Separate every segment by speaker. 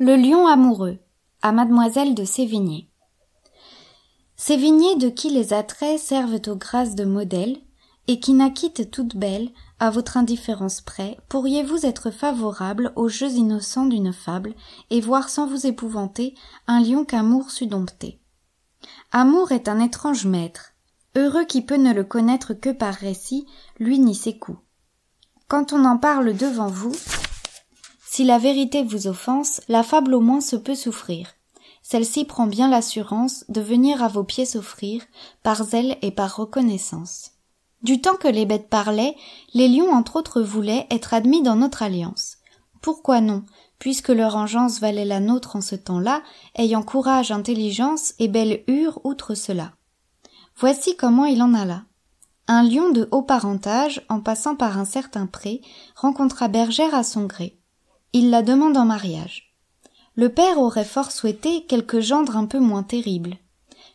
Speaker 1: Le lion amoureux à Mademoiselle de Sévigné. Sévigné de qui les attraits servent aux grâces de modèle, et qui n'acquitte toute belle, à votre indifférence près, pourriez-vous être favorable aux jeux innocents d'une fable, et voir sans vous épouvanter un lion qu'amour sut dompter Amour est un étrange maître, heureux qui peut ne le connaître que par récit, lui ni ses coups. Quand on en parle devant vous, si la vérité vous offense, la fable au moins se peut souffrir. Celle-ci prend bien l'assurance de venir à vos pieds s'offrir, par zèle et par reconnaissance. Du temps que les bêtes parlaient, les lions entre autres voulaient être admis dans notre alliance. Pourquoi non, puisque leur engeance valait la nôtre en ce temps-là, ayant courage, intelligence et belle hure outre cela. Voici comment il en alla. Un lion de haut parentage, en passant par un certain pré, rencontra Bergère à son gré. Il la demande en mariage. Le père aurait fort souhaité quelque gendre un peu moins terrible.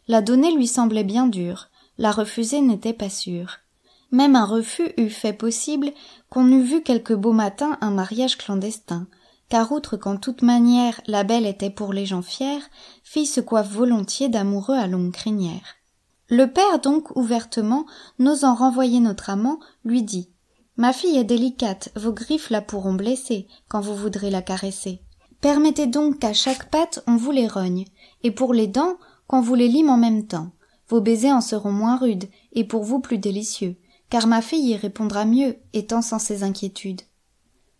Speaker 1: La donner lui semblait bien dure, la refuser n'était pas sûre. Même un refus eût fait possible qu'on eût vu quelque beau matin un mariage clandestin, car outre qu'en toute manière la belle était pour les gens fiers, fille se coiffe volontiers d'amoureux à longue crinière. Le père donc ouvertement, n'osant renvoyer notre amant, lui dit Ma fille est délicate, vos griffes la pourront blesser, quand vous voudrez la caresser. Permettez donc qu'à chaque patte on vous les rogne, et pour les dents, qu'on vous les lime en même temps. Vos baisers en seront moins rudes, et pour vous plus délicieux, car ma fille y répondra mieux, étant sans ses inquiétudes.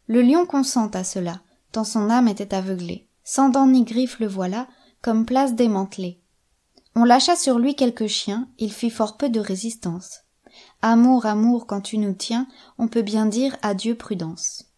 Speaker 1: Le lion consent à cela, tant son âme était aveuglée. Sans dents ni griffes le voilà, comme place démantelée. On lâcha sur lui quelques chiens, il fit fort peu de résistance. Amour, amour, quand tu nous tiens, on peut bien dire adieu prudence.